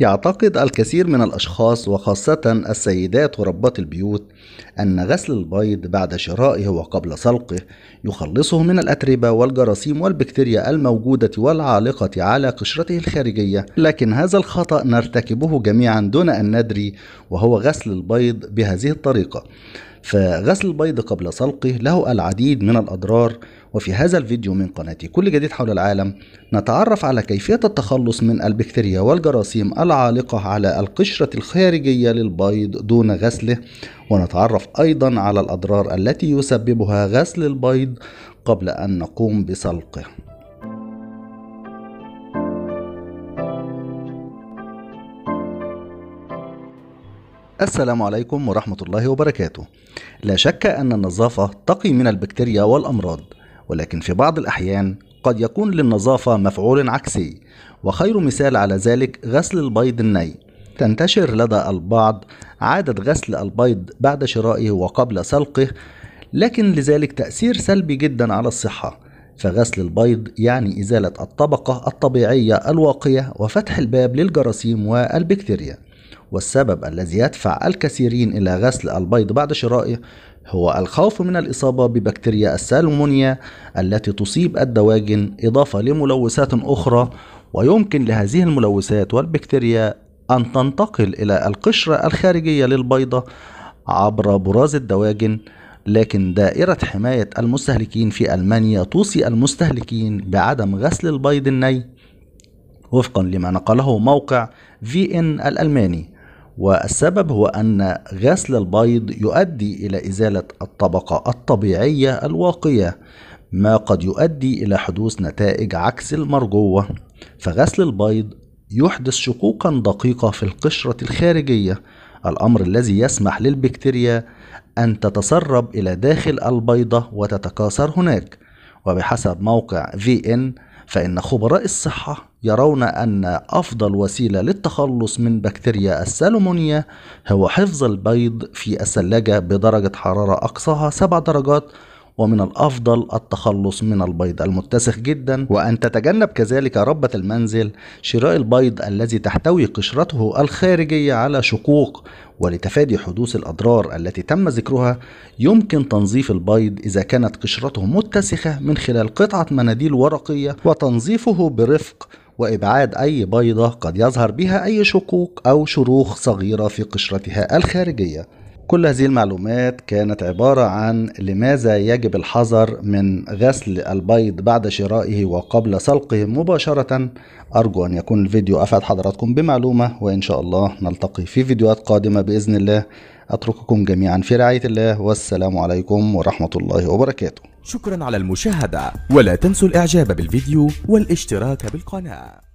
يعتقد الكثير من الأشخاص وخاصة السيدات وربات البيوت أن غسل البيض بعد شرائه وقبل سلقه يخلصه من الأتربة والجراثيم والبكتيريا الموجودة والعالقة على قشرته الخارجية، لكن هذا الخطأ نرتكبه جميعا دون أن ندري وهو غسل البيض بهذه الطريقة. فغسل البيض قبل سلقه له العديد من الأضرار وفي هذا الفيديو من قناتي كل جديد حول العالم نتعرف على كيفية التخلص من البكتيريا والجراثيم العالقة على القشرة الخارجية للبيض دون غسله ونتعرف أيضا على الأضرار التي يسببها غسل البيض قبل أن نقوم بسلقه السلام عليكم ورحمة الله وبركاته. لا شك أن النظافة تقي من البكتيريا والأمراض، ولكن في بعض الأحيان قد يكون للنظافة مفعول عكسي، وخير مثال على ذلك غسل البيض الني. تنتشر لدى البعض عادة غسل البيض بعد شرائه وقبل سلقه، لكن لذلك تأثير سلبي جدا على الصحة. فغسل البيض يعني إزالة الطبقة الطبيعية الواقية وفتح الباب للجراثيم والبكتيريا. والسبب الذي يدفع الكثيرين إلى غسل البيض بعد شرائه هو الخوف من الإصابة ببكتيريا السالمونيا التي تصيب الدواجن إضافة لملوثات أخرى ويمكن لهذه الملوثات والبكتيريا أن تنتقل إلى القشرة الخارجية للبيضة عبر براز الدواجن لكن دائرة حماية المستهلكين في ألمانيا توصي المستهلكين بعدم غسل البيض الني وفقا لما نقله موقع في إن الألماني والسبب هو أن غسل البيض يؤدي إلى إزالة الطبقة الطبيعية الواقية ما قد يؤدي إلى حدوث نتائج عكس المرجوة فغسل البيض يحدث شقوقا دقيقة في القشرة الخارجية الأمر الذي يسمح للبكتيريا أن تتسرب إلى داخل البيضة وتتكاثر هناك وبحسب موقع في إن فإن خبراء الصحة يرون أن أفضل وسيلة للتخلص من بكتيريا السالمونيا هو حفظ البيض في الثلاجة بدرجة حرارة أقصاها 7 درجات ومن الأفضل التخلص من البيض المتسخ جدا وأن تتجنب كذلك ربة المنزل شراء البيض الذي تحتوي قشرته الخارجية على شقوق ولتفادي حدوث الأضرار التي تم ذكرها يمكن تنظيف البيض إذا كانت قشرته متسخة من خلال قطعة مناديل ورقية وتنظيفه برفق وإبعاد أي بيضة قد يظهر بها أي شقوق أو شروخ صغيرة في قشرتها الخارجية كل هذه المعلومات كانت عبارة عن لماذا يجب الحذر من غسل البيض بعد شرائه وقبل سلقه مباشرة أرجو أن يكون الفيديو أفاد حضراتكم بمعلومة وإن شاء الله نلتقي في فيديوهات قادمة بإذن الله أترككم جميعا في رعاية الله والسلام عليكم ورحمة الله وبركاته شكرا على المشاهدة ولا تنسوا الإعجاب بالفيديو والاشتراك بالقناة